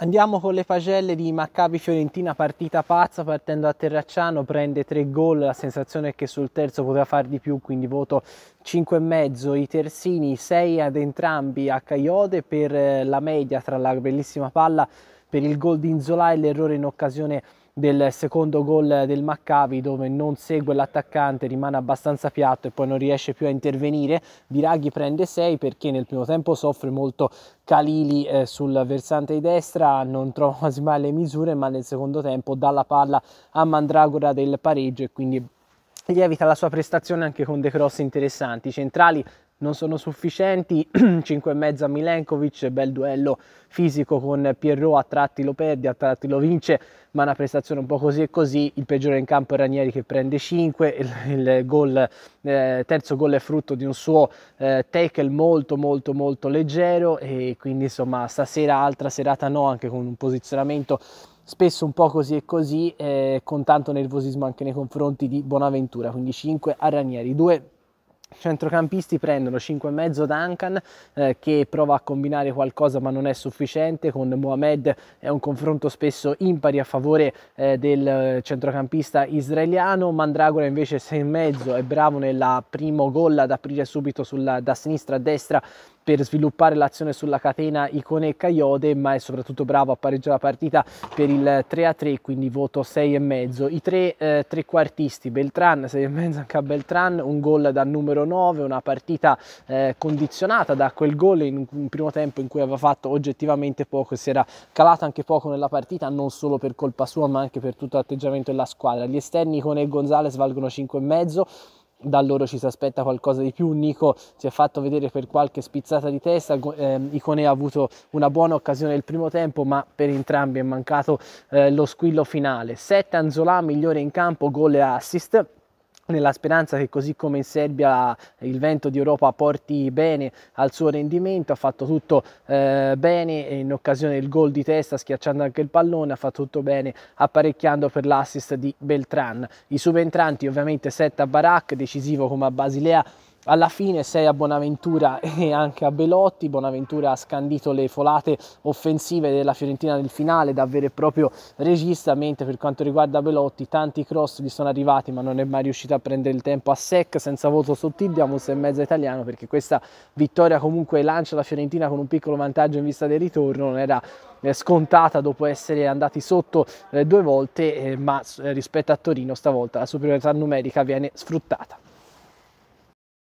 Andiamo con le pagelle di Maccabi Fiorentina, partita pazza, partendo a Terracciano, prende tre gol, la sensazione è che sul terzo poteva far di più, quindi voto 5,5, i terzini 6 ad entrambi a Caiode per eh, la media tra la bellissima palla per il gol di Inzola e l'errore in occasione del secondo gol del Maccavi dove non segue l'attaccante, rimane abbastanza piatto e poi non riesce più a intervenire. Viraghi prende 6 perché nel primo tempo soffre molto Calili eh, sul versante di destra, non trova quasi mai le misure, ma nel secondo tempo dà la palla a Mandragora del pareggio e quindi lievita la sua prestazione anche con dei cross interessanti. Centrali non sono sufficienti, 5 e 5,5 a Milenkovic, bel duello fisico con Pierrot, a tratti lo perde, a tratti lo vince, ma una prestazione un po' così e così, il peggiore in campo è Ranieri che prende 5, il, il gol, eh, terzo gol è frutto di un suo eh, tackle molto molto molto leggero e quindi insomma stasera altra serata no, anche con un posizionamento spesso un po' così e così, eh, con tanto nervosismo anche nei confronti di Bonaventura, quindi 5 a Ranieri, 2 centrocampisti prendono 5,5 Duncan eh, che prova a combinare qualcosa ma non è sufficiente con Mohamed è un confronto spesso impari a favore eh, del centrocampista israeliano Mandragora invece 6,5 è bravo nella primo gol ad aprire subito sulla, da sinistra a destra per sviluppare l'azione sulla catena Icone e Caiode, ma è soprattutto bravo a pareggiare la partita per il 3 a 3, quindi voto 6,5. I tre eh, trequartisti, Beltran 6,5 anche a Beltran, un gol da numero 9, una partita eh, condizionata da quel gol in un primo tempo in cui aveva fatto oggettivamente poco e si era calato anche poco nella partita, non solo per colpa sua, ma anche per tutto l'atteggiamento della squadra. Gli esterni Icone e Gonzales valgono 5,5 da loro ci si aspetta qualcosa di più. Nico si è fatto vedere per qualche spizzata di testa. Eh, Icone ha avuto una buona occasione il primo tempo, ma per entrambi è mancato eh, lo squillo finale. 7 Anzolà, migliore in campo, gol e assist nella speranza che così come in Serbia il vento di Europa porti bene al suo rendimento, ha fatto tutto eh, bene in occasione del gol di testa schiacciando anche il pallone, ha fatto tutto bene apparecchiando per l'assist di Beltran. I subentranti ovviamente 7 a Barak, decisivo come a Basilea, alla fine sei a Bonaventura e anche a Belotti, Bonaventura ha scandito le folate offensive della Fiorentina nel finale da vero e proprio regista, mentre per quanto riguarda Belotti tanti cross gli sono arrivati ma non è mai riuscito a prendere il tempo a sec senza voto sottile, un 6 e mezzo italiano perché questa vittoria comunque lancia la Fiorentina con un piccolo vantaggio in vista del ritorno, non era eh, scontata dopo essere andati sotto eh, due volte, eh, ma rispetto a Torino stavolta la superiorità numerica viene sfruttata.